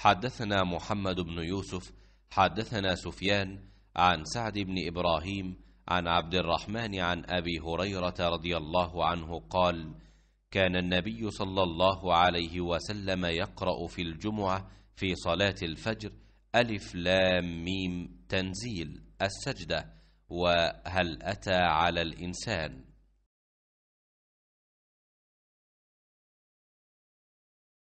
حدثنا محمد بن يوسف حدثنا سفيان عن سعد بن إبراهيم عن عبد الرحمن عن أبي هريرة رضي الله عنه قال كان النبي صلى الله عليه وسلم يقرأ في الجمعة في صلاة الفجر ألف لام ميم تنزيل السجدة وهل أتى على الإنسان